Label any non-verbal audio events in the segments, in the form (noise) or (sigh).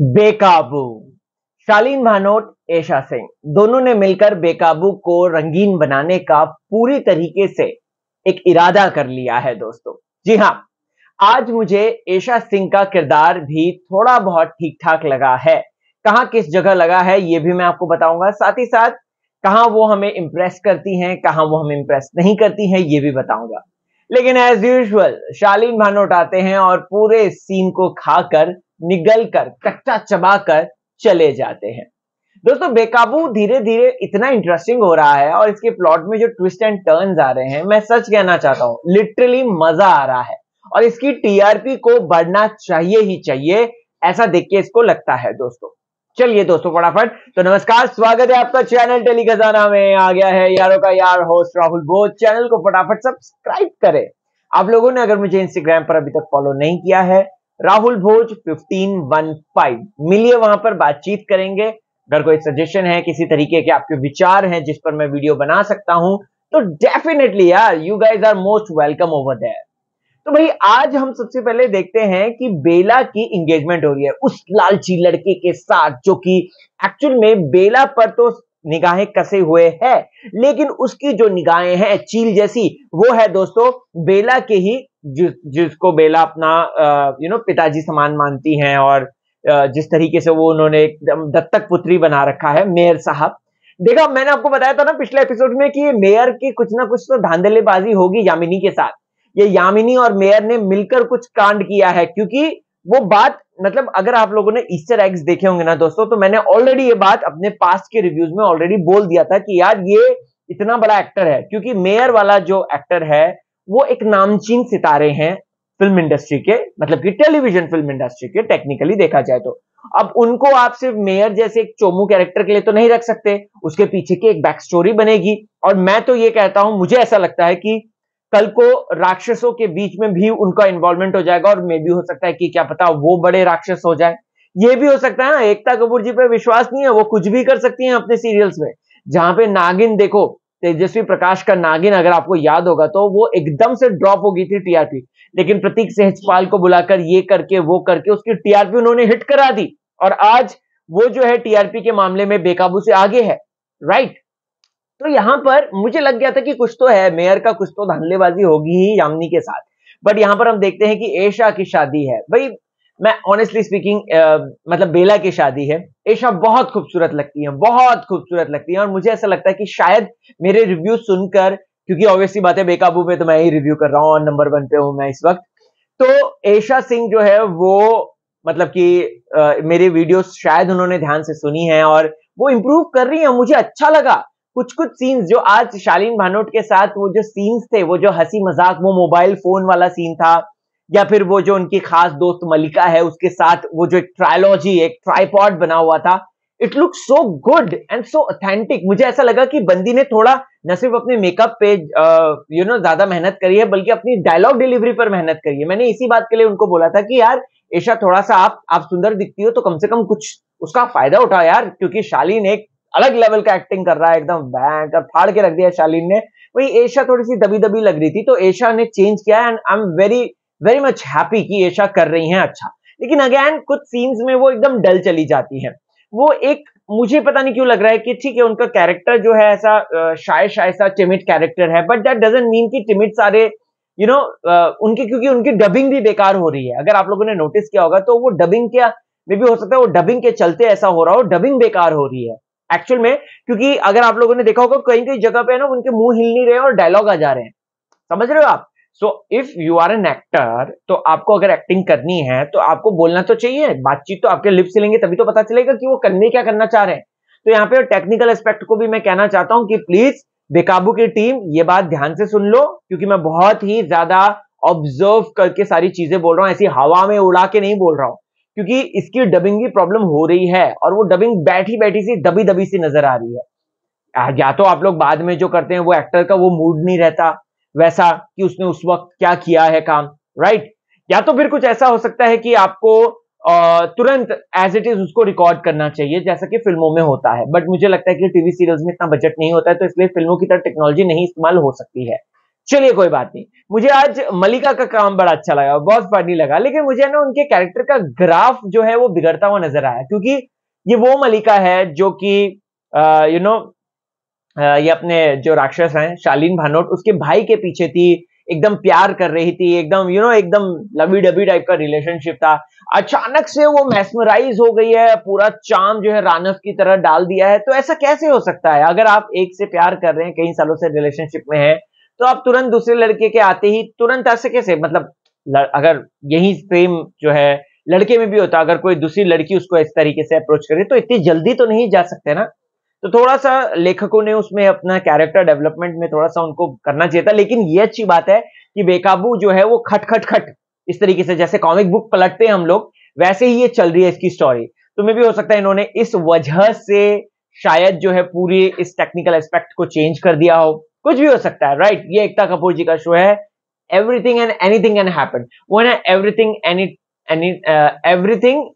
बेकाबू शालीन भानोट ऐशा सिंह दोनों ने मिलकर बेकाबू को रंगीन बनाने का पूरी तरीके से एक इरादा कर लिया है दोस्तों जी हाँ आज मुझे ऐशा सिंह का किरदार भी थोड़ा बहुत ठीक ठाक लगा है कहा किस जगह लगा है ये भी मैं आपको बताऊंगा साथ ही साथ कहाँ वो हमें इंप्रेस करती हैं कहाँ वो हमें इंप्रेस नहीं करती हैं ये भी बताऊंगा लेकिन एज यूजल शालीन भानोट आते हैं और पूरे सीन को खाकर निगल कर कच्चा चबा कर चले जाते हैं दोस्तों बेकाबू धीरे धीरे इतना इंटरेस्टिंग हो रहा है और इसके प्लॉट में जो ट्विस्ट एंड टर्न आ रहे हैं मैं सच कहना चाहता हूं लिटरली मजा आ रहा है और इसकी टीआरपी को बढ़ना चाहिए ही चाहिए ऐसा देख के इसको लगता है दोस्तों चलिए दोस्तों फटाफट तो नमस्कार स्वागत है आपका चैनल टेली खजाना में आ गया है यारों का यार होस्ट राहुल बोध चैनल को फटाफट सब्सक्राइब करें आप लोगों ने अगर मुझे इंस्टाग्राम पर अभी तक फॉलो नहीं किया है राहुल भोज 1515 मिलिए वहां पर बातचीत करेंगे अगर कोई सजेशन है किसी तरीके के आपके विचार हैं जिस पर मैं वीडियो बना सकता हूं तो डेफिनेटली यार you guys are most welcome over there तो भाई आज हम सबसे पहले देखते हैं कि बेला की एंगेजमेंट हो रही है उस लालची लड़के के साथ जो कि एक्चुअल में बेला पर तो निगाहें कसे हुए हैं लेकिन उसकी जो निगाहें हैं चील जैसी वो है दोस्तों बेला के ही जिस जिसको बेला अपना यू नो पिताजी समान मानती हैं और जिस तरीके से वो उन्होंने एक दत्तक पुत्री बना रखा है मेयर साहब देखा मैंने आपको बताया था ना पिछले एपिसोड में कि मेयर की कुछ ना कुछ तो धांधलेबाजी होगी यामिनी के साथ ये यामिनी और मेयर ने मिलकर कुछ कांड किया है क्योंकि वो बात मतलब अगर आप लोगों ने ईस्टर एग्स देखे होंगे ना दोस्तों तो मैंने ऑलरेडी ये बात अपने पास्ट के रिव्यूज में ऑलरेडी बोल दिया था कि यार ये इतना बड़ा एक्टर है क्योंकि मेयर वाला जो एक्टर है वो एक नामचीन सितारे हैं फिल्म इंडस्ट्री के मतलब कि टेलीविजन फिल्म इंडस्ट्री के टेक्निकली देखा जाए तो अब उनको आप सिर्फ मेयर जैसे एक चोमू कैरेक्टर के लिए तो नहीं रख सकते उसके पीछे की एक बैक स्टोरी बनेगी और मैं तो ये कहता हूं मुझे ऐसा लगता है कि कल को राक्षसों के बीच में भी उनका इन्वॉल्वमेंट हो जाएगा और मे भी हो सकता है कि क्या पता वो बड़े राक्षस हो जाए ये भी हो सकता है ना एकता कपूर जी पर विश्वास नहीं है वो कुछ भी कर सकती हैं अपने सीरियल्स में जहां पे नागिन देखो तेजस्वी प्रकाश का नागिन अगर आपको याद होगा तो वो एकदम से ड्रॉप हो गई थी टीआरपी लेकिन प्रतीक सहजपाल को बुलाकर ये करके वो करके उसकी टीआरपी उन्होंने हिट करा दी और आज वो जो है टीआरपी के मामले में बेकाबू से आगे है राइट तो यहां पर मुझे लग गया था कि कुछ तो है मेयर का कुछ तो धानलेबाजी होगी ही यामिनी के साथ बट यहां पर हम देखते हैं कि एशा की शादी है भाई मैं ऑनेस्टली स्पीकिंग uh, मतलब बेला की शादी है ऐशा बहुत खूबसूरत लगती है बहुत खूबसूरत लगती है और मुझे ऐसा लगता है कि शायद मेरे रिव्यू सुनकर क्योंकि ऑब्वियसली बात है बेकाबू में तो मैं ही रिव्यू कर रहा हूँ नंबर वन पे हूं मैं इस वक्त तो ऐशा सिंह जो है वो मतलब कि मेरे मेरी वीडियो शायद उन्होंने ध्यान से सुनी है और वो इम्प्रूव कर रही है मुझे अच्छा लगा कुछ कुछ सीन्स जो आज शालीन भानोट के साथ वो जो सीन्स थे वो जो हंसी मजाक वो मोबाइल फोन वाला सीन था या फिर वो जो उनकी खास दोस्त मलिका है उसके साथ वो जो एक ट्रायलॉजी एक ट्राईपॉड बना हुआ था it look so good and so authentic मुझे ऐसा लगा कि बंदी ने थोड़ा न सिर्फ अपने मेकअप पे यू नो ज्यादा मेहनत करी है बल्कि अपनी डायलॉग डिलीवरी पर मेहनत करी है मैंने इसी बात के लिए उनको बोला था कि यार ऐशा थोड़ा सा आप आप सुंदर दिखती हो तो कम से कम कुछ उसका फायदा उठा यार क्योंकि शालीन एक अलग लेवल का एक्टिंग कर रहा है एकदम बैंक और फाड़ के रख दिया शालीन ने वही ऐशा थोड़ी सी दबी दबी लग रही थी तो ऐशा ने चेंज किया and I am very very much happy कि ऐसा कर रही हैं अच्छा लेकिन अगेन कुछ सीन्स में वो एकदम डल चली जाती हैं वो एक मुझे पता नहीं क्यों लग रहा है कि ठीक है उनका कैरेक्टर जो है ऐसा शाय शाय सा टिमिट कैरेक्टर है बट दैट डजेंट मीन कि टिमिट सारे यू you नो know, उनकी क्योंकि उनकी डबिंग भी बेकार हो रही है अगर आप लोगों ने नोटिस किया होगा तो वो डबिंग क्या मे भी हो सकता है वो डबिंग के चलते ऐसा हो रहा हो डबिंग बेकार हो रही है एक्चुअल में क्योंकि अगर आप लोगों ने देखा होगा कहीं कहीं जगह पे ना उनके मुंह हिल नहीं रहे और डायलॉग आ जा रहे हैं समझ रहे हो आप so if you are an actor तो आपको अगर एक्टिंग करनी है तो आपको बोलना तो चाहिए बातचीत तो आपके लिप्स लेंगे तभी तो पता चलेगा कि वो करने क्या करना चाह रहे हैं तो यहाँ पे टेक्निकल एस्पेक्ट को भी मैं कहना चाहता हूँ कि प्लीज बेकाबू की टीम ये बात ध्यान से सुन लो क्योंकि मैं बहुत ही ज्यादा ऑब्जर्व करके सारी चीजें बोल रहा हूँ ऐसी हवा में उड़ा के नहीं बोल रहा हूँ क्योंकि इसकी डबिंग की प्रॉब्लम हो रही है और वो डबिंग बैठी बैठी सी दबी दबी सी नजर आ रही है या तो आप लोग बाद में जो करते हैं वो एक्टर का वो मूड नहीं रहता वैसा कि उसने उस वक्त क्या किया है काम राइट या तो फिर कुछ ऐसा हो सकता है कि आपको तुरंत एज इट इज उसको रिकॉर्ड करना चाहिए जैसा कि फिल्मों में होता है बट मुझे लगता है कि टीवी सीरियल्स में इतना बजट नहीं होता है तो इसलिए फिल्मों की तरह टेक्नोलॉजी नहीं इस्तेमाल हो सकती है चलिए कोई बात नहीं मुझे आज मलिका का काम बड़ा अच्छा लगा बहुत फनी लगा लेकिन मुझे ना उनके कैरेक्टर का ग्राफ जो है वो बिगड़ता हुआ नजर आया क्योंकि ये वो मलिका है जो कि यू नो ये अपने जो राक्षस हैं शालीन भानोट उसके भाई के पीछे थी एकदम प्यार कर रही थी एकदम यू नो एकदम लवी डबी टाइप का रिलेशनशिप था अचानक से वो मैस्मराइज हो गई है पूरा चाम जो है रानव की तरह डाल दिया है तो ऐसा कैसे हो सकता है अगर आप एक से प्यार कर रहे हैं कई सालों से रिलेशनशिप में है तो आप तुरंत दूसरे लड़के के आते ही तुरंत ऐसे कैसे मतलब अगर यही प्रेम जो है लड़के में भी होता अगर कोई दूसरी लड़की उसको इस तरीके से अप्रोच करे तो इतनी जल्दी तो नहीं जा सकते ना तो थोड़ा सा लेखकों ने उसमें अपना कैरेक्टर डेवलपमेंट में थोड़ा सा उनको करना चाहिए था लेकिन ये अच्छी बात है कि बेकाबू जो है वो खट खट खट इस तरीके से जैसे कॉमिक बुक पलटते हैं हम लोग वैसे ही ये चल रही है इसकी स्टोरी तो मे भी हो सकता है इन्होंने इस वजह से शायद जो है पूरी इस टेक्निकल एस्पेक्ट को चेंज कर दिया हो कुछ भी हो सकता है राइट ये एकता कपूर जी का शो है everything and anything can happen वो है everything any any everything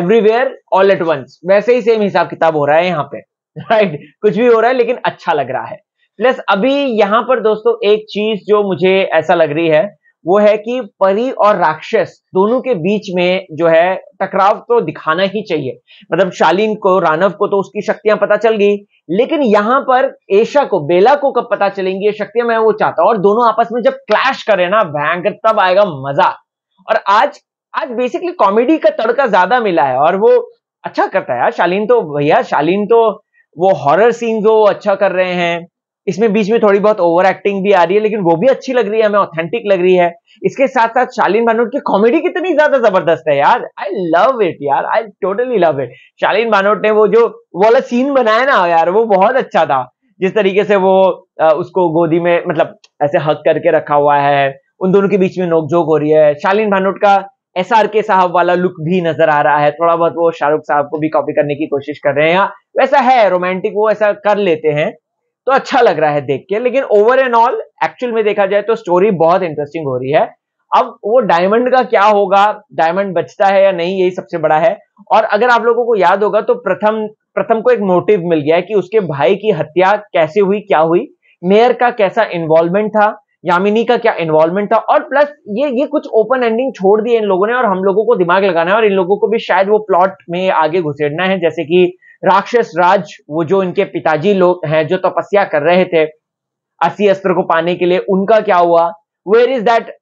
everywhere all at once वैसे ही सेम हिसाब किताब हो रहा है यहाँ पे राइट (laughs) right? कुछ भी हो रहा है लेकिन अच्छा लग रहा है प्लस अभी यहाँ पर दोस्तों एक चीज जो मुझे ऐसा लग रही है वो है कि परी और राक्षस दोनों के बीच में जो है टकराव तो दिखाना ही चाहिए मतलब शालीन को रानव को तो उसकी शक्तियां पता चल गई लेकिन यहां पर एशा को बेला को कब पता चलेंगी ये शक्तियां मैं वो चाहता हूं और दोनों आपस में जब क्लैश करें ना भयंकर तब आएगा मजा और आज आज बेसिकली कॉमेडी का तड़का ज्यादा मिला है और वो अच्छा करता है यार शालीन तो भैया शालीन तो वो हॉरर सीन्स वो अच्छा कर रहे हैं इसमें बीच में थोड़ी बहुत ओवर एक्टिंग भी आ रही है लेकिन वो भी अच्छी लग रही है हमें ऑथेंटिक लग रही है इसके साथ साथ शालीन भानोट की कॉमेडी कितनी ज्यादा जबरदस्त है यार आई लव इट यार I totally love it Shaleen Bhanot ने वो जो वाला सीन बनाया ना यार वो बहुत अच्छा था जिस तरीके से वो आ, उसको गोदी में मतलब ऐसे हक करके रखा हुआ है उन दोनों के बीच में नोकझोंक हो रही है शालीन भानोट का एस आर के साहब वाला लुक भी नजर आ रहा है थोड़ा बहुत वो शाहरुख साहब को भी कॉपी करने की कोशिश कर रहे हैं हाँ, वैसा है रोमांटिक वो ऐसा कर लेते हैं तो अच्छा लग रहा है देख के लेकिन ओवर एंड ऑल एक्चुअल में देखा जाए तो स्टोरी बहुत इंटरेस्टिंग हो रही है अब वो डायमंड का क्या होगा डायमंड बचता है या नहीं यही सबसे बड़ा है और अगर आप लोगों को याद होगा तो प्रथम प्रथम को एक मोटिव मिल गया है कि उसके भाई की हत्या कैसे हुई क्या हुई मेयर का कैसा इन्वॉल्वमेंट था यामिनी का क्या इन्वॉल्वमेंट था और प्लस ये ये कुछ ओपन एंडिंग छोड़ दिए इन लोगों ने और हम लोगों को दिमाग लगाना है और इन लोगों को भी शायद वो प्लॉट में आगे घुसेड़ना है जैसे कि राक्षस राज वो जो इनके पिताजी लोग हैं जो तपस्या कर रहे थे असी अस्त्र को पाने के लिए उनका क्या हुआ वेयर इज दैट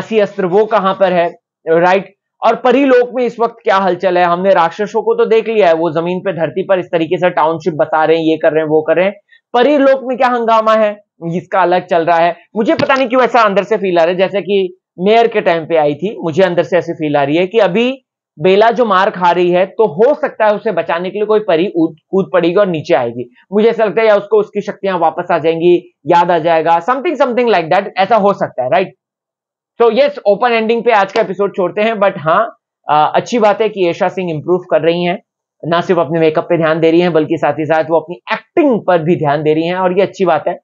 असी अस्त्र वो कहां पर है राइट right? और परिलोक में इस वक्त क्या हलचल है हमने राक्षसों को तो देख लिया है वो जमीन पे धरती पर इस तरीके से टाउनशिप बसा रहे हैं ये कर रहे हैं वो कर रहे हैं परिलोक में क्या हंगामा है इसका अलग चल रहा है मुझे पता नहीं क्यों ऐसा अंदर से फील आ रहा है जैसे कि मेयर के टाइम पे आई थी मुझे अंदर से ऐसी फील आ रही है कि अभी बेला जो मार खा रही है तो हो सकता है उसे बचाने के लिए कोई परी कूद पड़ेगी और नीचे आएगी मुझे ऐसा लगता है या उसको उसकी शक्तियां वापस आ जाएंगी याद आ जाएगा समथिंग समथिंग लाइक दैट ऐसा हो सकता है right so yes open ending पे आज का एपिसोड छोड़ते हैं बट हाँ आ, अच्छी बात है कि ऐशा सिंह इंप्रूव कर रही हैं ना सिर्फ अपने मेकअप पे ध्यान दे रही हैं बल्कि साथ ही साथ वो अपनी एक्टिंग पर भी ध्यान दे रही हैं और ये अच्छी बात है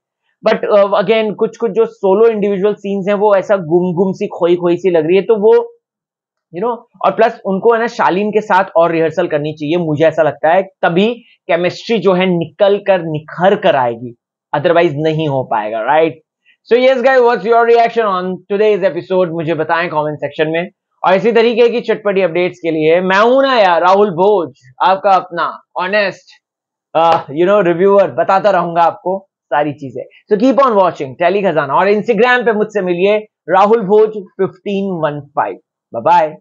बट अगेन uh, कुछ कुछ जो सोलो इंडिविजुअल सीन्स हैं वो ऐसा गुम गुम सी खोई खोई सी लग रही है तो वो यू you नो know, और प्लस उनको है ना शालीन के साथ और रिहर्सल करनी चाहिए मुझे ऐसा लगता है तभी केमिस्ट्री जो है निकल कर निखर कर आएगी अदरवाइज नहीं हो पाएगा right so yes guys what's your reaction on this episode मुझे बताएं कमेंट सेक्शन में और इसी तरीके की चटपटी अपडेट्स के लिए मैं हूं ना यार राहुल भोज आपका अपना ऑनेस्ट यू नो रिव्यूअर बताता रहूंगा आपको सारी चीजें so keep on watching Tele Khazana और इंस्टाग्राम पे मुझसे मिलिए Rahul Bhoj fifteen one five bye